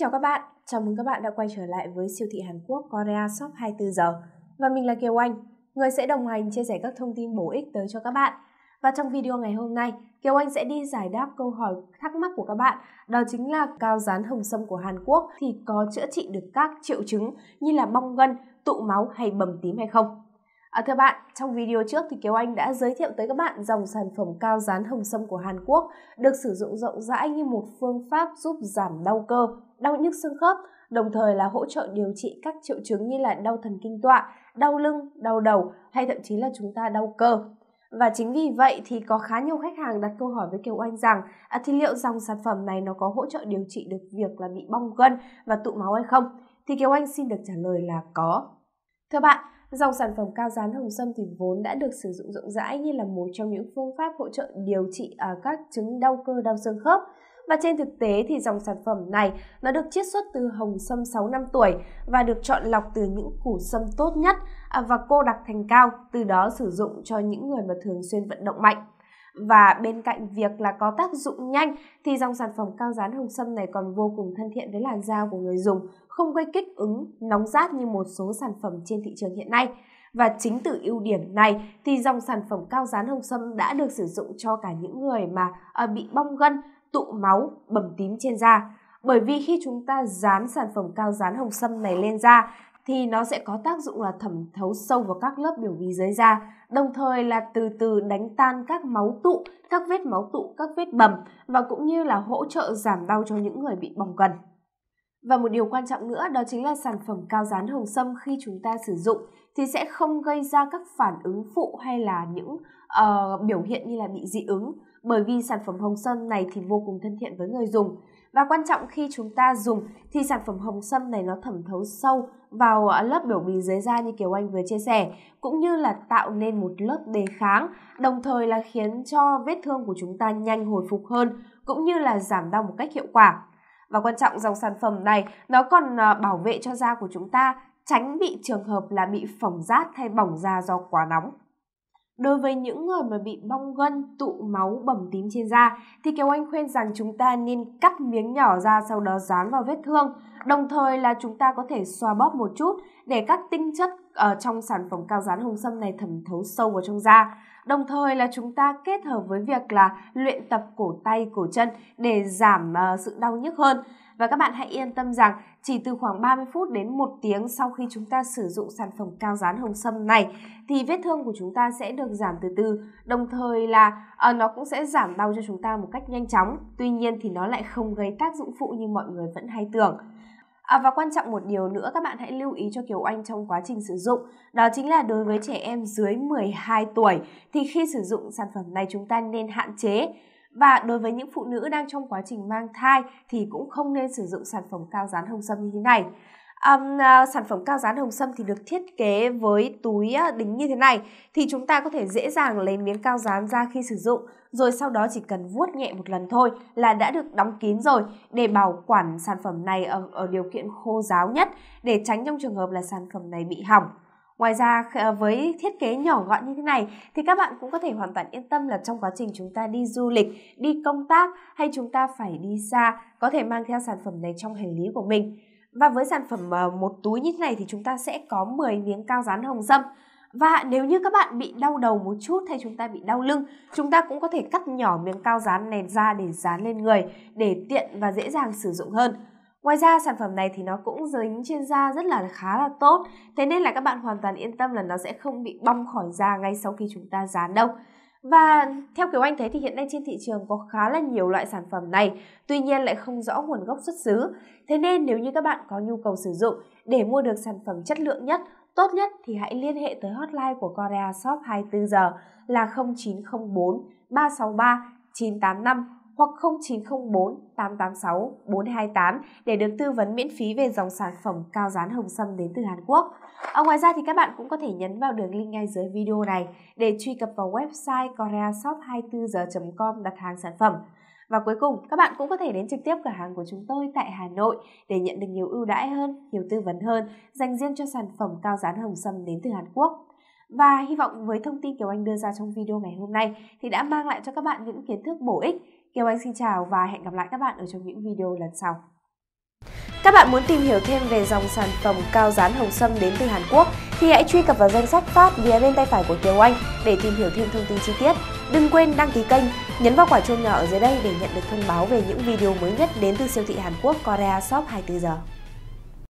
chào các bạn, chào mừng các bạn đã quay trở lại với siêu thị Hàn Quốc Korea Shop 24 giờ. Và mình là Kiều Anh, người sẽ đồng hành chia sẻ các thông tin bổ ích tới cho các bạn. Và trong video ngày hôm nay, Kiều Anh sẽ đi giải đáp câu hỏi thắc mắc của các bạn, đó chính là cao dán hồng sâm của Hàn Quốc thì có chữa trị được các triệu chứng như là bong gân, tụ máu hay bầm tím hay không? À, thưa bạn, trong video trước thì Kiều Anh đã giới thiệu tới các bạn dòng sản phẩm cao dán hồng sâm của Hàn Quốc được sử dụng rộng rãi như một phương pháp giúp giảm đau cơ, đau nhức xương khớp, đồng thời là hỗ trợ điều trị các triệu chứng như là đau thần kinh tọa, đau lưng, đau đầu hay thậm chí là chúng ta đau cơ. Và chính vì vậy thì có khá nhiều khách hàng đặt câu hỏi với Kiều Anh rằng à, thì liệu dòng sản phẩm này nó có hỗ trợ điều trị được việc là bị bong gân và tụ máu hay không? Thì Kiều Anh xin được trả lời là có. Thưa bạn, Dòng sản phẩm cao rán hồng sâm thì vốn đã được sử dụng rộng rãi như là một trong những phương pháp hỗ trợ điều trị ở à, các chứng đau cơ đau xương khớp. Và trên thực tế thì dòng sản phẩm này nó được chiết xuất từ hồng sâm 6 năm tuổi và được chọn lọc từ những củ sâm tốt nhất à, và cô đặc thành cao, từ đó sử dụng cho những người mà thường xuyên vận động mạnh. Và bên cạnh việc là có tác dụng nhanh thì dòng sản phẩm cao dán hồng sâm này còn vô cùng thân thiện với làn da của người dùng, không gây kích ứng, nóng rát như một số sản phẩm trên thị trường hiện nay. Và chính từ ưu điểm này thì dòng sản phẩm cao dán hồng sâm đã được sử dụng cho cả những người mà à, bị bong gân, tụ máu, bầm tím trên da. Bởi vì khi chúng ta dán sản phẩm cao dán hồng sâm này lên da thì nó sẽ có tác dụng là thẩm thấu sâu vào các lớp biểu bì dưới da, đồng thời là từ từ đánh tan các máu tụ, các vết máu tụ, các vết bầm và cũng như là hỗ trợ giảm đau cho những người bị bỏng gần. Và một điều quan trọng nữa đó chính là sản phẩm cao dán hồng sâm khi chúng ta sử dụng thì sẽ không gây ra các phản ứng phụ hay là những uh, biểu hiện như là bị dị ứng bởi vì sản phẩm hồng sâm này thì vô cùng thân thiện với người dùng. Và quan trọng khi chúng ta dùng thì sản phẩm hồng sâm này nó thẩm thấu sâu vào à, lớp biểu bì dưới da như kiểu Anh vừa chia sẻ, cũng như là tạo nên một lớp đề kháng, đồng thời là khiến cho vết thương của chúng ta nhanh hồi phục hơn, cũng như là giảm đau một cách hiệu quả. Và quan trọng dòng sản phẩm này nó còn à, bảo vệ cho da của chúng ta tránh bị trường hợp là bị phỏng rát hay bỏng da do quá nóng. Đối với những người mà bị bong gân, tụ máu, bầm tím trên da thì Kiều Anh khuyên rằng chúng ta nên cắt miếng nhỏ ra sau đó dán vào vết thương. Đồng thời là chúng ta có thể xoa bóp một chút để các tinh chất ở trong sản phẩm cao dán hồng sâm này thẩm thấu sâu vào trong da. Đồng thời là chúng ta kết hợp với việc là luyện tập cổ tay, cổ chân để giảm ờ, sự đau nhức hơn và các bạn hãy yên tâm rằng chỉ từ khoảng 30 phút đến 1 tiếng sau khi chúng ta sử dụng sản phẩm cao dán hồng sâm này thì vết thương của chúng ta sẽ được giảm từ từ đồng thời là à, nó cũng sẽ giảm đau cho chúng ta một cách nhanh chóng tuy nhiên thì nó lại không gây tác dụng phụ như mọi người vẫn hay tưởng À, và quan trọng một điều nữa các bạn hãy lưu ý cho Kiều Anh trong quá trình sử dụng Đó chính là đối với trẻ em dưới 12 tuổi Thì khi sử dụng sản phẩm này chúng ta nên hạn chế và đối với những phụ nữ đang trong quá trình mang thai thì cũng không nên sử dụng sản phẩm cao dán hồng sâm như thế này. Um, à, sản phẩm cao dán hồng sâm thì được thiết kế với túi đính như thế này thì chúng ta có thể dễ dàng lấy miếng cao dán ra khi sử dụng rồi sau đó chỉ cần vuốt nhẹ một lần thôi là đã được đóng kín rồi để bảo quản sản phẩm này ở, ở điều kiện khô ráo nhất để tránh trong trường hợp là sản phẩm này bị hỏng. Ngoài ra ờ, với thiết kế nhỏ gọn như thế này thì các bạn cũng có thể hoàn toàn yên tâm là trong quá trình chúng ta đi du lịch, đi công tác hay chúng ta phải đi xa có thể mang theo sản phẩm này trong hành lý của mình. Và với sản phẩm ờ, một túi như thế này thì chúng ta sẽ có 10 miếng cao dán hồng sâm Và nếu như các bạn bị đau đầu một chút hay chúng ta bị đau lưng, chúng ta cũng có thể cắt nhỏ miếng cao dán này ra để dán lên người để tiện và dễ dàng sử dụng hơn. Ngoài ra sản phẩm này thì nó cũng dính trên da rất là khá là tốt Thế nên là các bạn hoàn toàn yên tâm là nó sẽ không bị bong khỏi da ngay sau khi chúng ta dán đâu và theo kiểu anh thấy thì hiện nay trên thị trường có khá là nhiều loại sản phẩm này, tuy nhiên lại không rõ nguồn gốc xuất xứ. Thế nên nếu như các bạn có nhu cầu sử dụng để mua được sản phẩm chất lượng nhất, tốt nhất thì hãy liên hệ tới hotline của Korea Shop 24 giờ là 0904 363 985 hoặc 0904 886 428 để được tư vấn miễn phí về dòng sản phẩm cao dán hồng sâm đến từ Hàn Quốc. Ở à, ngoài ra thì các bạn cũng có thể nhấn vào đường link ngay dưới video này để truy cập vào website koreashop 24 h com đặt hàng sản phẩm. Và cuối cùng, các bạn cũng có thể đến trực tiếp cửa hàng của chúng tôi tại Hà Nội để nhận được nhiều ưu đãi hơn, nhiều tư vấn hơn dành riêng cho sản phẩm cao dán hồng sâm đến từ Hàn Quốc. Và hy vọng với thông tin Kiều Anh đưa ra trong video ngày hôm nay thì đã mang lại cho các bạn những kiến thức bổ ích Kiều Anh xin chào và hẹn gặp lại các bạn ở trong những video lần sau. Các bạn muốn tìm hiểu thêm về dòng sản phẩm cao dán hồng sâm đến từ Hàn Quốc thì hãy truy cập vào danh sách phát phía bên tay phải của Kiều Anh để tìm hiểu thêm thông tin chi tiết. Đừng quên đăng ký kênh, nhấn vào quả chuông nhỏ ở dưới đây để nhận được thông báo về những video mới nhất đến từ siêu thị Hàn Quốc Korea Shop 24 giờ.